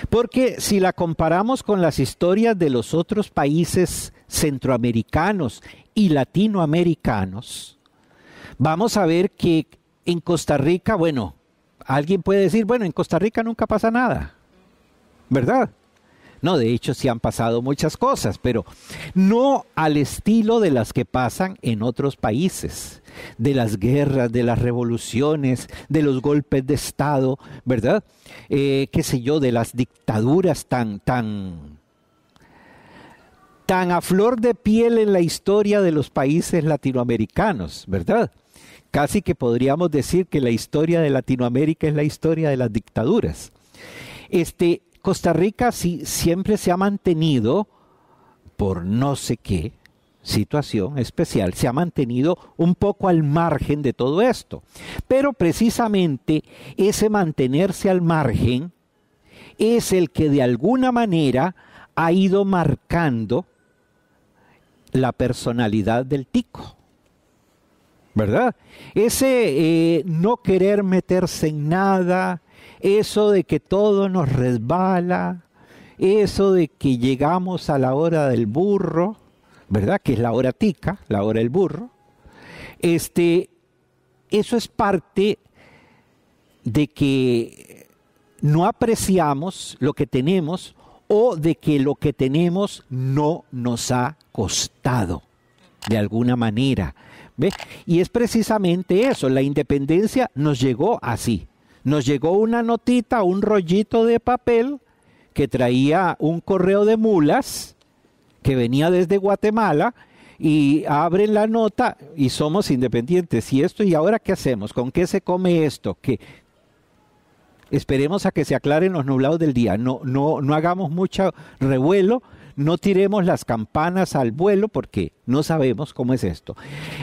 S2: Porque si la comparamos con las historias de los otros países centroamericanos y latinoamericanos, vamos a ver que en Costa Rica, bueno, alguien puede decir, bueno, en Costa Rica nunca pasa nada, ¿verdad? No, de hecho sí han pasado muchas cosas, pero no al estilo de las que pasan en otros países, de las guerras, de las revoluciones, de los golpes de Estado, ¿verdad? Eh, qué sé yo, de las dictaduras tan, tan, tan a flor de piel en la historia de los países latinoamericanos, ¿verdad? Casi que podríamos decir que la historia de Latinoamérica es la historia de las dictaduras. Este, Costa Rica sí, siempre se ha mantenido, por no sé qué situación especial, se ha mantenido un poco al margen de todo esto. Pero precisamente ese mantenerse al margen es el que de alguna manera ha ido marcando la personalidad del tico. ¿verdad? Ese eh, no querer meterse en nada, eso de que todo nos resbala, eso de que llegamos a la hora del burro, ¿verdad? Que es la hora tica, la hora del burro. Este, eso es parte de que no apreciamos lo que tenemos o de que lo que tenemos no nos ha costado de alguna manera y es precisamente eso, la independencia nos llegó así. Nos llegó una notita, un rollito de papel que traía un correo de mulas que venía desde Guatemala y abren la nota y somos independientes. ¿Y esto y ahora qué hacemos? ¿Con qué se come esto? ¿Qué? Esperemos a que se aclaren los nublados del día. No, no, no hagamos mucho revuelo no tiremos las campanas al vuelo porque no sabemos cómo es esto.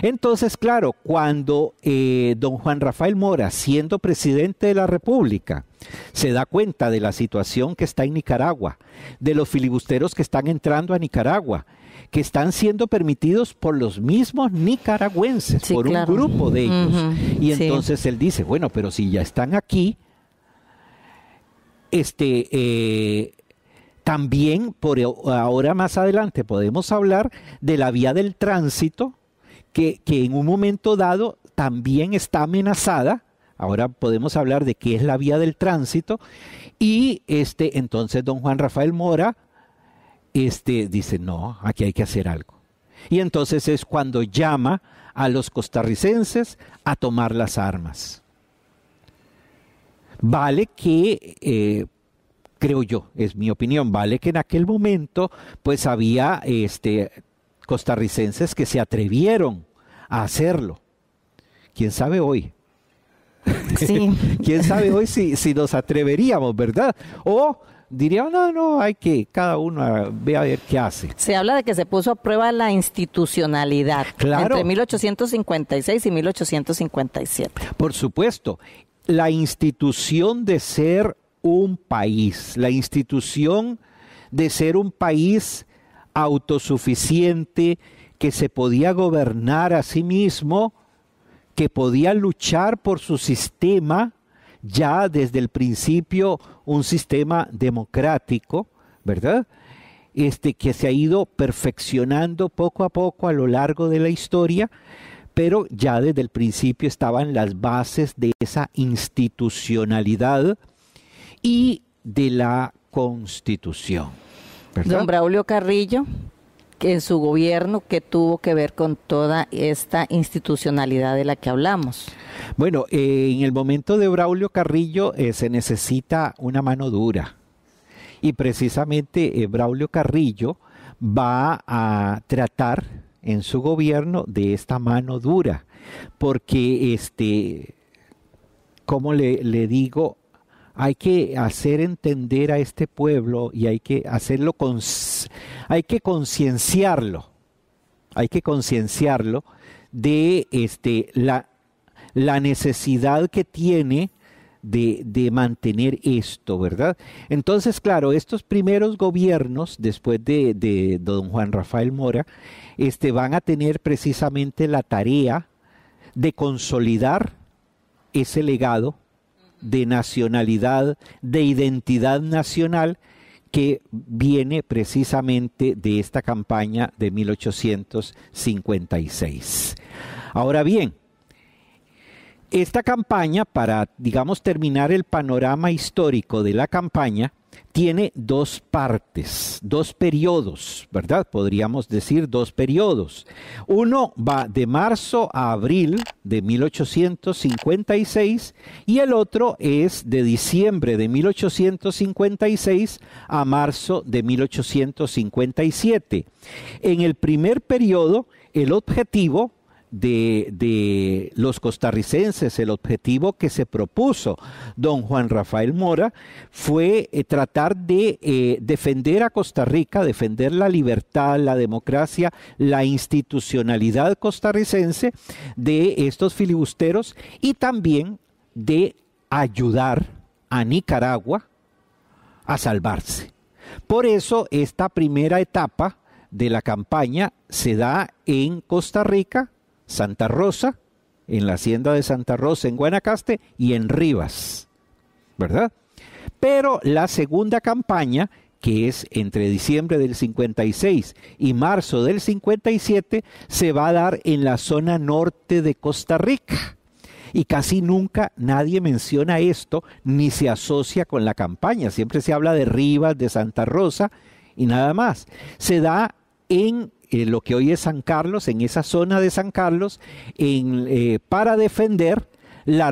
S2: Entonces, claro, cuando eh, don Juan Rafael Mora, siendo presidente de la República, se da cuenta de la situación que está en Nicaragua, de los filibusteros que están entrando a Nicaragua, que están siendo permitidos por los mismos nicaragüenses, por un grupo de ellos. Y entonces él dice, bueno, pero si ya están aquí, este, eh, también por e, ahora más adelante podemos hablar de la vía del tránsito, que, en un momento dado también está amenazada. Ahora podemos hablar de qué es la vía del tránsito. Y este, entonces don Juan Rafael Mora este, dice, no, aquí hay que hacer algo. Y entonces es cuando llama a los costarricenses a tomar las armas. Vale que eh, creo yo, es mi opinión, vale que en aquel momento pues había este costarricenses que se atrevieron a hacerlo. ¿Quién sabe hoy? Sí. ¿Quién sabe hoy si, si nos atreveríamos, verdad? O diría, no, no, hay que, cada uno ve a ver qué hace. Se habla
S3: de que se puso a prueba la institucionalidad entre 1856 y 1857.
S2: Por supuesto, la institución de ser un país, la institución de ser un país autosuficiente que se podía gobernar a sí mismo, que podía luchar por su sistema, ya desde el principio un sistema democrático, ¿verdad? Este que se ha ido perfeccionando poco a poco a lo largo de la historia, pero ya desde el principio estaban las bases de esa institucionalidad y de la Constitución. Don
S3: Braulio Carrillo, que en su gobierno, que tuvo que ver con
S2: toda esta institucionalidad de la que hablamos? Bueno, eh, en el momento de Braulio Carrillo eh, se necesita una mano dura. Y precisamente eh, Braulio Carrillo va a tratar en su gobierno de esta mano dura, porque este, como le, le digo, hay que hacer entender a este pueblo y hay que hacerlo, hay que concienciarlo, hay que concienciarlo de este, la, la necesidad que tiene de, de, mantener esto, ¿verdad? Entonces, claro, estos primeros gobiernos, después de, de, don Juan Rafael Mora, este, van a tener precisamente la tarea de consolidar ese legado de nacionalidad, de identidad nacional, que viene precisamente de esta campaña de 1856. Ahora bien, esta campaña, para, digamos, terminar el panorama histórico de la campaña, tiene dos partes, dos periodos, ¿verdad? Podríamos decir dos periodos. Uno va de marzo a abril de 1856 y el otro es de diciembre de 1856 a marzo de 1857. En el primer periodo, el objetivo de, los costarricenses, el objetivo que se propuso don Juan Rafael Mora fue eh, tratar de eh, defender a Costa Rica, defender la libertad, la democracia, la institucionalidad costarricense de estos filibusteros y también de ayudar a Nicaragua a salvarse. Por eso esta primera etapa de la campaña se da en Costa Rica, Santa Rosa, en la hacienda de Santa Rosa, en Guanacaste y en Rivas, ¿verdad? Pero la segunda campaña, que es entre diciembre del 56 y marzo del 57, se va a dar en la zona norte de Costa Rica. Y casi nunca nadie menciona esto ni se asocia con la campaña. Siempre se habla de Rivas, de Santa Rosa y nada más. Se da en eh, lo que hoy es San Carlos, en esa zona de San Carlos, en, eh, para defender la,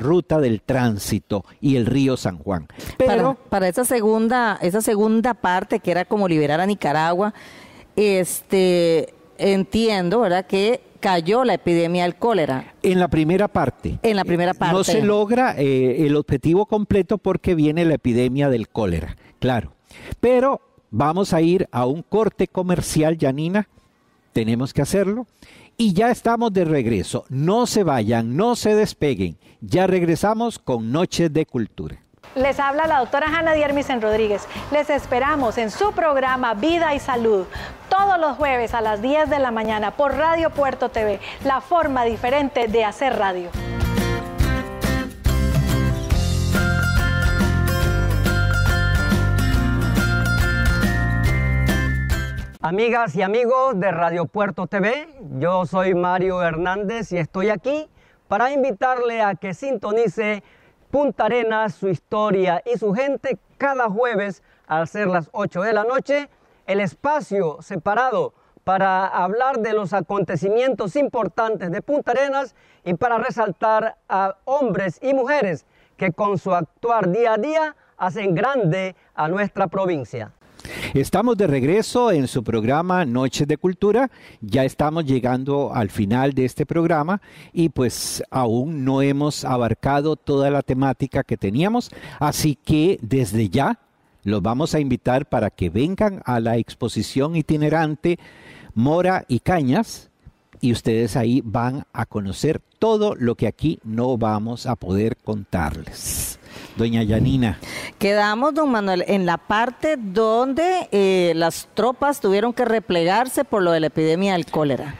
S2: ruta del tránsito y el río San Juan.
S3: Pero para, esa segunda, esa segunda parte que era como liberar a Nicaragua, este, entiendo, ¿verdad? Que cayó la epidemia del cólera.
S2: En la primera parte.
S3: En la primera parte. No se
S2: logra eh, el objetivo completo porque viene la epidemia del cólera, claro. Pero Vamos a ir a un corte comercial, Yanina, Tenemos que hacerlo. Y ya estamos de regreso. No se vayan, no se despeguen. Ya regresamos con Noches de Cultura.
S1: Les habla la doctora Hanna Diermisen Rodríguez. Les esperamos en su programa Vida y Salud todos los jueves a las 10 de la mañana por Radio Puerto TV, la forma diferente de hacer radio.
S4: Amigas y amigos de Radio Puerto TV, yo soy Mario Hernández y estoy aquí para invitarle a que sintonice Punta Arenas, su historia y su gente cada jueves al ser las 8 de la noche, el espacio separado para hablar de los acontecimientos importantes de Punta Arenas y para resaltar a hombres y mujeres que con su actuar día a día hacen grande a nuestra provincia.
S2: Estamos de regreso en su programa Noches de Cultura. Ya estamos llegando al final de este programa y pues aún no hemos abarcado toda la temática que teníamos, así que desde ya los vamos a invitar para que vengan a la exposición itinerante Mora y Cañas y ustedes ahí van a conocer todo lo que aquí no vamos a poder contarles doña Yanina.
S3: Quedamos, don Manuel, en la parte donde eh, las tropas tuvieron que replegarse por lo de la epidemia del cólera.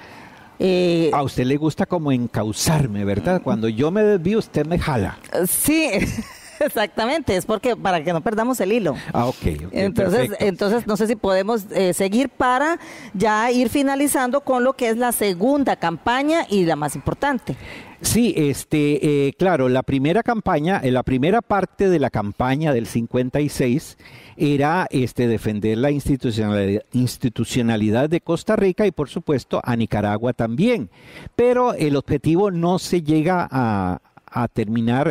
S2: Eh, a usted le gusta como encauzarme, ¿verdad? Cuando yo me desvío, usted me jala.
S3: Sí. Exactamente, es porque para que no perdamos el hilo.
S2: Ah, okay entonces,
S3: entonces no sé si podemos eh, seguir para ya ir finalizando con lo que es la segunda campaña y la más importante.
S2: Sí, este, eh, claro, la primera campaña, eh, la primera parte de la campaña del 56 era este, defender la institucionalidad, de Costa Rica y por supuesto a Nicaragua también. Pero el objetivo no se llega a, terminar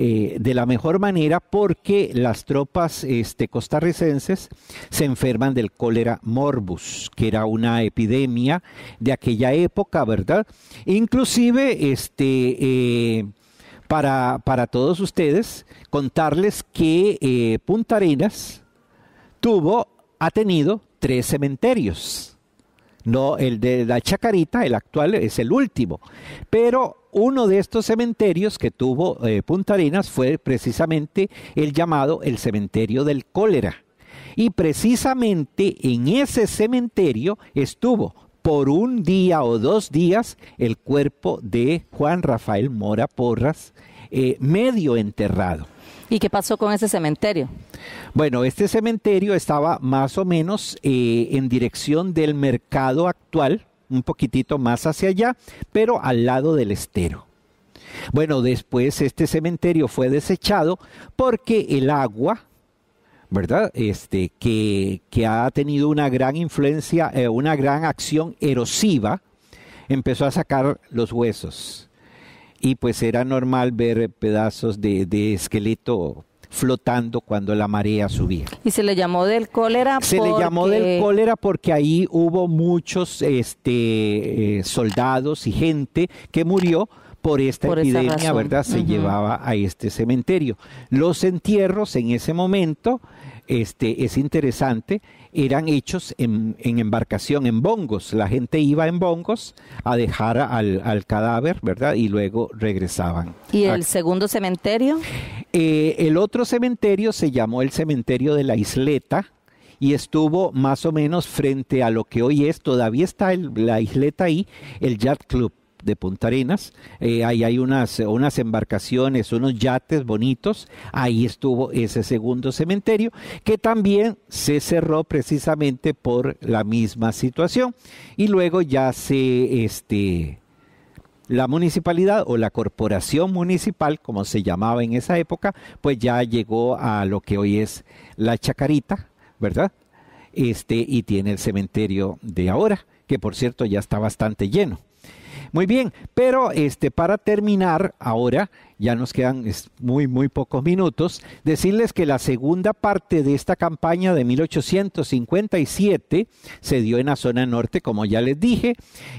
S2: eh, de la mejor manera porque las tropas este, costarricenses se enferman del cólera morbus, que era una epidemia de aquella época, ¿verdad? Inclusive, este... Eh, para, todos ustedes, contarles que puntarenas eh, Punta Arenas tuvo, ha tenido tres cementerios. No, el de la Chacarita, el actual, es el último. Pero uno de estos cementerios que tuvo eh, Punta Arenas fue precisamente el llamado el cementerio del cólera. Y precisamente en ese cementerio estuvo por un día o dos días el cuerpo de Juan Rafael Mora Porras, eh, medio enterrado.
S3: ¿Y qué pasó con ese cementerio?
S2: Bueno, este cementerio estaba más o menos eh, en dirección del mercado actual, un poquitito más hacia allá, pero al lado del estero. Bueno, después este cementerio fue desechado porque el agua, ¿verdad? Este, que, ha tenido una gran influencia, eh, una gran acción erosiva, empezó a sacar los huesos y pues era normal ver pedazos de, esqueleto flotando cuando la marea subía.
S3: Y se le llamó del cólera. Se le llamó del
S2: cólera porque ahí hubo muchos este, eh, soldados y gente que murió por esta epidemia, ¿verdad? Se llevaba a este cementerio. Los entierros en ese momento, este, es interesante, eran hechos en, embarcación, en bongos. La gente iba en bongos a dejar al, cadáver, ¿verdad? Y luego regresaban.
S3: ¿Y el segundo cementerio?
S2: Eh, el otro cementerio se llamó el cementerio de la isleta y estuvo más o menos frente a lo que hoy es, todavía está la isleta ahí, el Yacht Club de Punta Arenas. Eh, ahí hay unas, unas embarcaciones, unos yates bonitos. Ahí estuvo ese segundo cementerio que también se cerró precisamente por la misma situación. Y luego ya se... Este, la municipalidad o la corporación municipal, como se llamaba en esa época, pues ya llegó a lo que hoy es la Chacarita, ¿verdad? Este, y tiene el cementerio de ahora, que por cierto ya está bastante lleno. Muy bien, pero este, para terminar ahora, ya nos quedan muy, muy pocos minutos, decirles que la segunda parte de esta campaña de 1857 se dio en la zona norte, como ya les dije,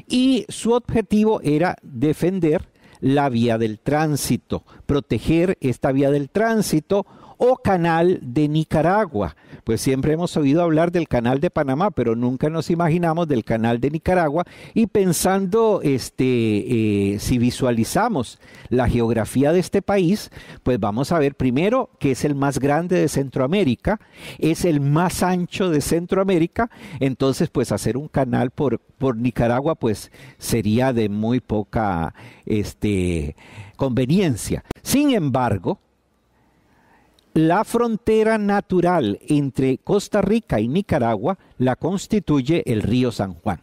S2: y su objetivo era defender la vía del tránsito, proteger esta vía del tránsito o Canal de Nicaragua. Pues siempre hemos oído hablar del Canal de Panamá, pero nunca nos imaginamos del Canal de Nicaragua. Y pensando, este, eh, si visualizamos la geografía de este país, pues vamos a ver primero que es el más grande de Centroamérica, es el más ancho de Centroamérica, entonces pues hacer un canal por, por Nicaragua pues sería de muy poca este, conveniencia. Sin embargo, la frontera natural entre Costa Rica y Nicaragua la constituye el río San Juan.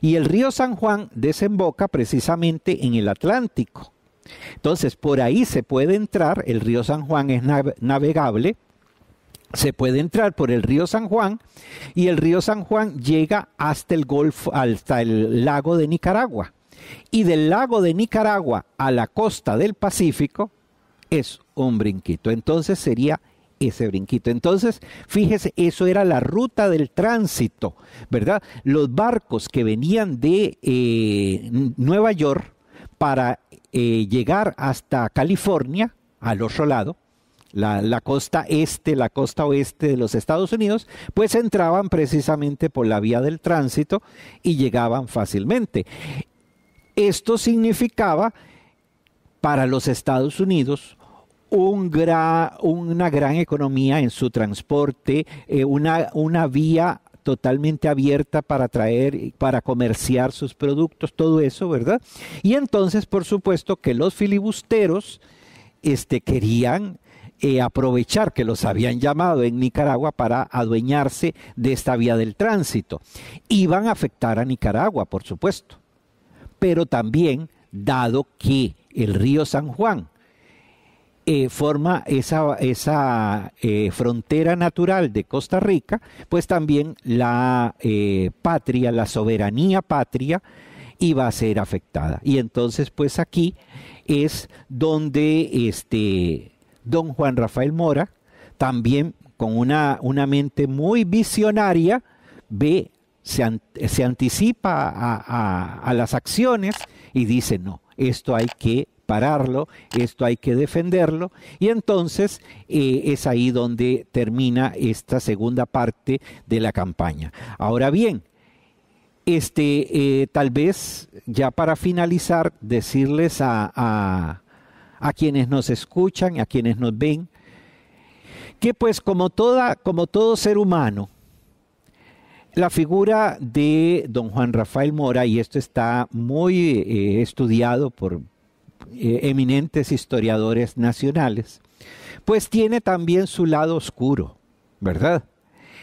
S2: Y el río San Juan desemboca precisamente en el Atlántico. Entonces, por ahí se puede entrar, el río San Juan es navegable, se puede entrar por el río San Juan y el río San Juan llega hasta el Golfo, hasta el lago de Nicaragua. Y del lago de Nicaragua a la costa del Pacífico es un brinquito. Entonces sería ese brinquito. Entonces, fíjese, eso era la ruta del tránsito, ¿verdad? Los barcos que venían de eh, Nueva York para eh, llegar hasta California, al otro lado, la, costa este, la costa oeste de los Estados Unidos, pues entraban precisamente por la vía del tránsito y llegaban fácilmente. Esto significaba para los Estados Unidos una gran economía en su transporte, eh, una, vía totalmente abierta para traer, para comerciar sus productos, todo eso, ¿verdad? Y entonces, por supuesto, que los filibusteros este, querían eh, aprovechar que los habían llamado en Nicaragua para adueñarse de esta vía del tránsito. Iban a afectar a Nicaragua, por supuesto, pero también, dado que el río San Juan, eh, forma esa, esa eh, frontera natural de Costa Rica, pues también la eh, patria, la soberanía patria, iba a ser afectada. Y entonces, pues aquí es donde este, don Juan Rafael Mora, también con una, una mente muy visionaria, ve, se, anticipa a las acciones y dice, no, esto hay que pararlo, esto hay que defenderlo. Y entonces eh, es ahí donde termina esta segunda parte de la campaña. Ahora bien, este, eh, tal vez ya para finalizar, decirles a, quienes nos escuchan, a quienes nos ven, que pues como, toda, como todo ser humano, la figura de don Juan Rafael Mora, y esto está muy eh, estudiado por, eh, eminentes historiadores nacionales, pues tiene también su lado oscuro, ¿verdad?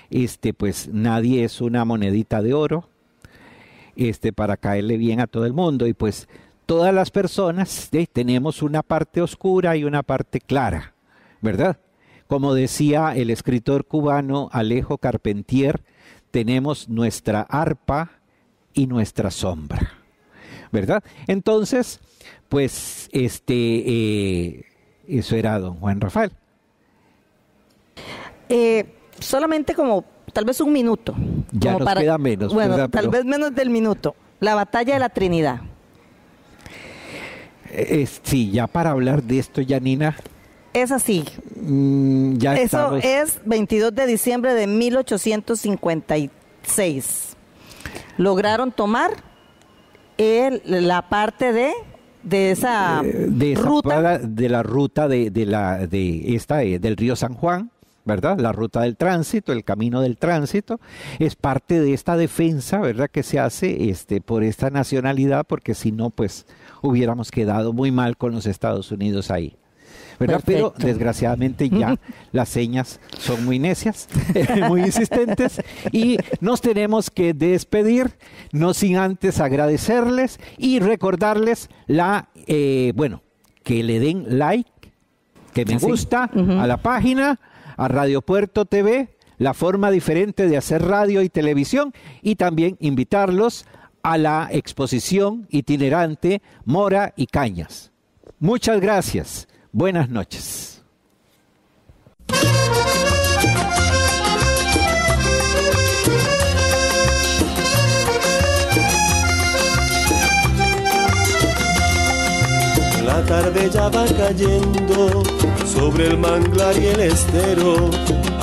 S2: Este, pues nadie es una monedita de oro, este, para caerle bien a todo el mundo, y pues todas las personas eh, tenemos una parte oscura y una parte clara, ¿verdad? Como decía el escritor cubano Alejo Carpentier, tenemos nuestra arpa y nuestra sombra. ¿verdad? Entonces, pues, este, eh, eso era don Juan Rafael.
S3: Eh, solamente como tal vez un minuto. Ya queda menos. Bueno, tal vez menos del minuto. La batalla de la Trinidad.
S2: Eh, sí, ya para hablar de esto, Janina. Es así. Mm, ya Eso es
S3: 22 de diciembre de 1856. Lograron tomar la parte de eh,
S2: esa, ruta de la ruta de, de la de esta eh, del río San Juan ¿verdad? La ruta del tránsito, el camino del tránsito, es parte de esta defensa, ¿verdad? Que se hace este, por esta nacionalidad, porque si no, pues hubiéramos quedado muy mal con los Estados Unidos ahí. Pero desgraciadamente ya las señas son muy necias, muy insistentes y nos tenemos que despedir, no sin antes agradecerles y recordarles la, eh, bueno, que le den like, que me ah, gusta a la página, a Radio Puerto TV, la forma diferente de hacer radio y televisión y también invitarlos a la exposición itinerante Mora y Cañas. Muchas gracias. Buenas noches.
S1: La tarde ya va cayendo sobre el manglar y el estero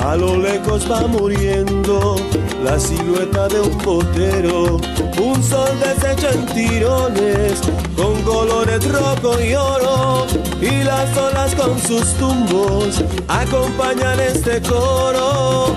S1: a lo lejos va muriendo la silueta de un potero, un sol deshecho en tirones, con colores rojo y oro, y las olas
S2: con sus tumbos acompañan este coro.